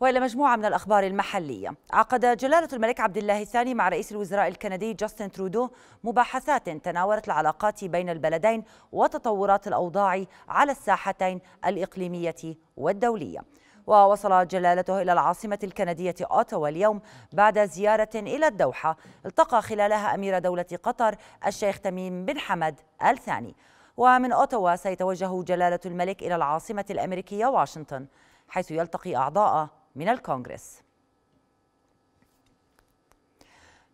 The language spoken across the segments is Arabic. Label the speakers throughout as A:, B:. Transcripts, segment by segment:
A: والى مجموعه من الاخبار المحليه عقد جلاله الملك عبد الله الثاني مع رئيس الوزراء الكندي جاستن ترودو مباحثات تناولت العلاقات بين البلدين وتطورات الاوضاع على الساحتين الاقليميه والدوليه ووصل جلالته إلى العاصمة الكندية أوتاوا اليوم بعد زيارة إلى الدوحة التقى خلالها أمير دولة قطر الشيخ تميم بن حمد آل ثاني ومن أوتاوا سيتوجه جلالة الملك إلى العاصمة الأمريكية واشنطن حيث يلتقي أعضاء من الكونغرس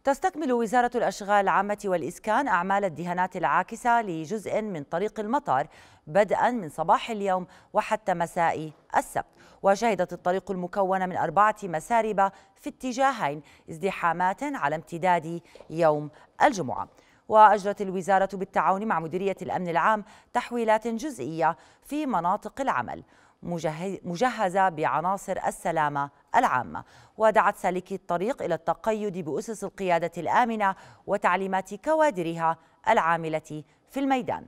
A: تستكمل وزارة الأشغال العامة والإسكان أعمال الدهانات العاكسة لجزء من طريق المطار بدءا من صباح اليوم وحتى مساء السبت وشهدت الطريق المكونة من أربعة مسارب في اتجاهين ازدحامات على امتداد يوم الجمعة وأجرت الوزارة بالتعاون مع مديرية الأمن العام تحويلات جزئية في مناطق العمل مجهزة بعناصر السلامة العامة ودعت سالكي الطريق إلى التقيد بأسس القيادة الآمنة وتعليمات كوادرها العاملة في الميدان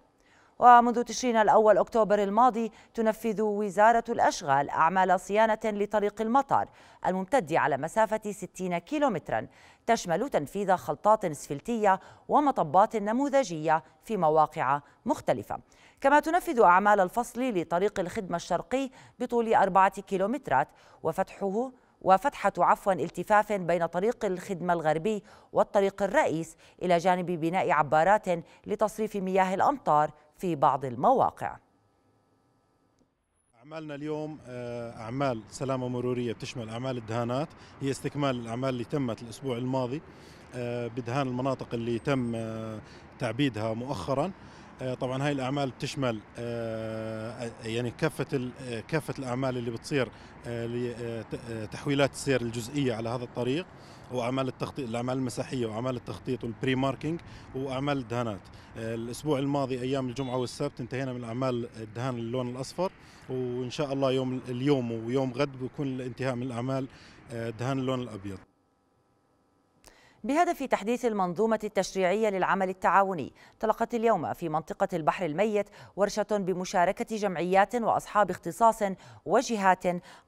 A: ومنذ تشرين الأول أكتوبر الماضي تنفذ وزارة الأشغال أعمال صيانة لطريق المطار الممتد على مسافة 60 كيلومترا تشمل تنفيذ خلطات اسفلتية ومطبات نموذجية في مواقع مختلفة كما تنفذ أعمال الفصل لطريق الخدمة الشرقي بطول أربعة كيلومترات وفتحه وفتحة عفوا التفاف بين طريق الخدمة الغربي والطريق الرئيس إلى جانب بناء عبارات لتصريف مياه الأمطار في بعض المواقع
B: أعمالنا اليوم آه، أعمال سلامة مرورية بتشمل أعمال الدهانات هي استكمال الأعمال اللي تمت الأسبوع الماضي آه، بدهان المناطق اللي تم آه، تعبيدها مؤخرا آه، طبعا هاي الاعمال بتشمل آه، يعني كافه آه، كافه الاعمال اللي بتصير لتحويلات السير الجزئيه على هذا الطريق واعمال التخطيط الاعمال المساحيه واعمال التخطيط والبري ماركينج واعمال الدهانات الاسبوع الماضي ايام الجمعه والسبت انتهينا من اعمال الدهان اللون الاصفر وان شاء الله يوم اليوم ويوم غد بيكون الانتهاء من الاعمال دهان اللون الابيض
A: بهدف تحديث المنظومة التشريعية للعمل التعاوني تلقت اليوم في منطقة البحر الميت ورشة بمشاركة جمعيات وأصحاب اختصاص وجهات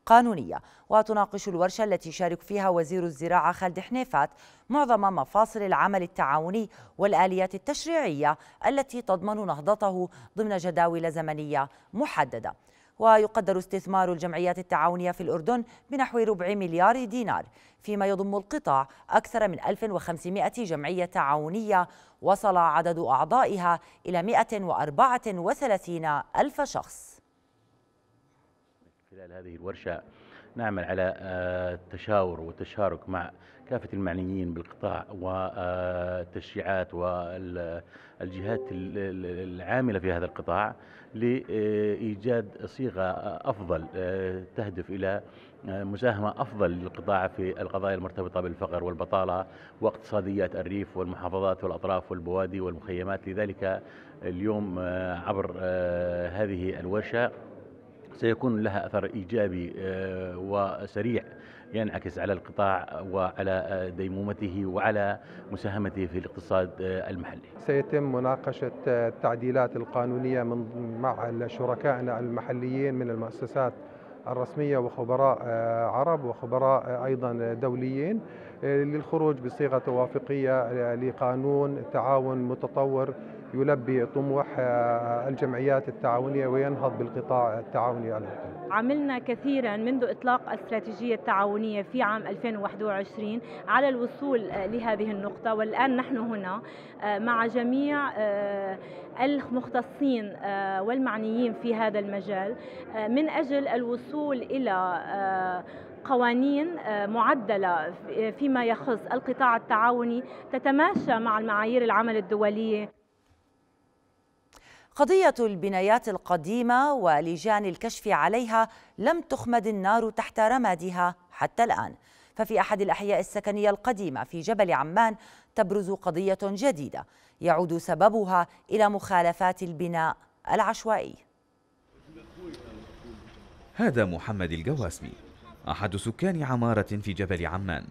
A: قانونية وتناقش الورشة التي شارك فيها وزير الزراعة خالد حنيفات معظم مفاصل العمل التعاوني والآليات التشريعية التي تضمن نهضته ضمن جداول زمنية محددة ويقدر استثمار الجمعيات التعاونية في الأردن بنحو ربع مليار دينار فيما يضم القطاع أكثر من 1500 جمعية تعاونية وصل عدد أعضائها إلى 134 ألف شخص
B: خلال هذه الورشة نعمل على آه، التشاور والتشارك مع كافة المعنيين بالقطاع والتشريعات آه، والجهات العاملة في هذا القطاع لإيجاد صيغة أفضل آه، تهدف إلى مساهمة أفضل للقطاع في القضايا المرتبطة بالفقر والبطالة واقتصاديات الريف والمحافظات والأطراف والبوادي والمخيمات لذلك اليوم عبر هذه الورشة سيكون لها أثر إيجابي آه، وسريع ينعكس على القطاع وعلى آه، ديمومته وعلى مساهمته في الاقتصاد آه، المحلي.
A: سيتم مناقشه التعديلات القانونيه من مع شركائنا المحليين من المؤسسات الرسميه وخبراء عرب وخبراء ايضا دوليين للخروج بصيغه توافقيه لقانون تعاون متطور يلبي طموح آه، الجمعيات التعاونية وينهض بالقطاع التعاوني المحلي. عملنا كثيرا منذ إطلاق الاستراتيجية التعاونية في عام 2021 على الوصول آه، لهذه النقطة والآن نحن هنا آه، مع جميع المختصين والمعنيين في هذا المجال من أجل الوصول إلى قوانين معدلة فيما يخص القطاع التعاوني تتماشى مع المعايير العمل الدولية قضية البنايات القديمة ولجان الكشف عليها لم تخمد النار تحت رمادها حتى الآن ففي أحد الأحياء السكنية القديمة في جبل عمان تبرز قضية جديدة يعود سببها إلى مخالفات البناء العشوائي
B: هذا محمد الجواسمي أحد سكان عمارة في جبل عمان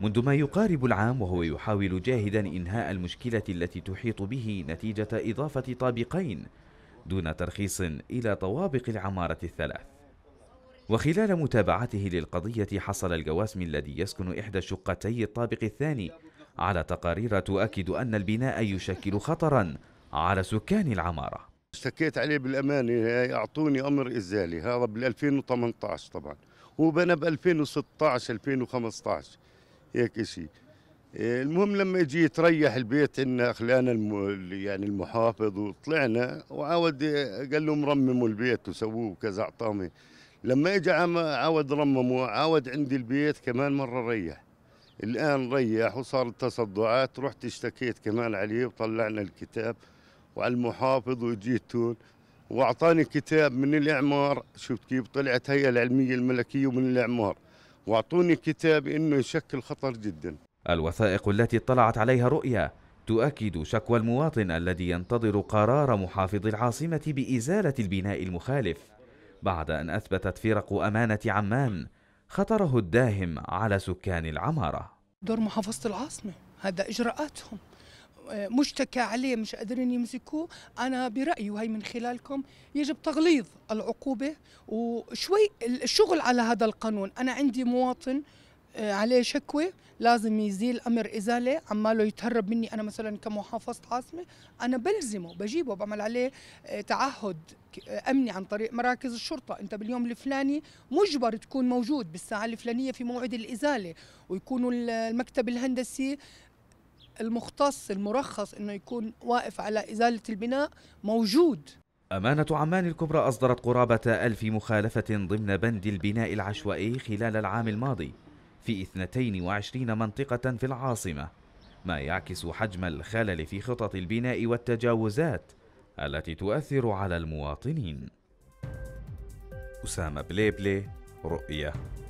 B: منذ ما يقارب العام وهو يحاول جاهدا إنهاء المشكلة التي تحيط به نتيجة إضافة طابقين دون ترخيص إلى طوابق العمارة الثلاث وخلال متابعته للقضية حصل الجواسم الذي يسكن إحدى شقتي الطابق الثاني على تقارير تؤكد أن البناء يشكل خطرا على سكان العمارة
A: اشتكيت عليه بالأمانة أعطوني أمر إزالي هذا بال 2018 طبعا هو بنى ب 2016 2015 هيك شيء المهم لما يجي يتريح البيت عندنا خلانا يعني المحافظ وطلعنا وعاود قال له رمموا البيت وسووه كذا عطامي لما اجى عاود رمموا عاود عندي البيت كمان مره ريح الان ريح وصار التصدعات رحت اشتكيت كمان عليه وطلعنا الكتاب وعلى المحافظ وجيت هون واعطاني كتاب من الاعمار شفت كيف طلعت هيئه العلميه الملكيه ومن الاعمار واعطوني كتاب انه يشكل خطر جدا
B: الوثائق التي اطلعت عليها رؤيا تؤكد شكوى المواطن الذي ينتظر قرار محافظ العاصمة بإزالة البناء المخالف بعد أن أثبتت فرق أمانة عمان خطره الداهم على سكان العمارة
A: دور محافظة العاصمة هذا إجراءاتهم مشتكى عليه مش قادرين يمسكوه أنا برأيي وهي من خلالكم يجب تغليظ العقوبة وشوي الشغل على هذا القانون أنا عندي مواطن آه، عليه شكوى لازم يزيل امر ازاله عماله يتهرب مني انا مثلا كمحافظه عاصمه انا بلزمه بجيبه بعمل عليه آه، تعهد آه، امني عن طريق مراكز الشرطه انت باليوم الفلاني مجبر تكون موجود بالساعه الفلانيه في موعد الازاله ويكون المكتب الهندسي المختص المرخص انه يكون واقف على ازاله البناء موجود
B: أمانة عمان الكبرى أصدرت قرابة ألف مخالفة ضمن بند البناء العشوائي خلال العام الماضي في 22 منطقة في العاصمة ما يعكس حجم الخلل في خطط البناء والتجاوزات التي تؤثر على المواطنين أسامة بليبلي رؤية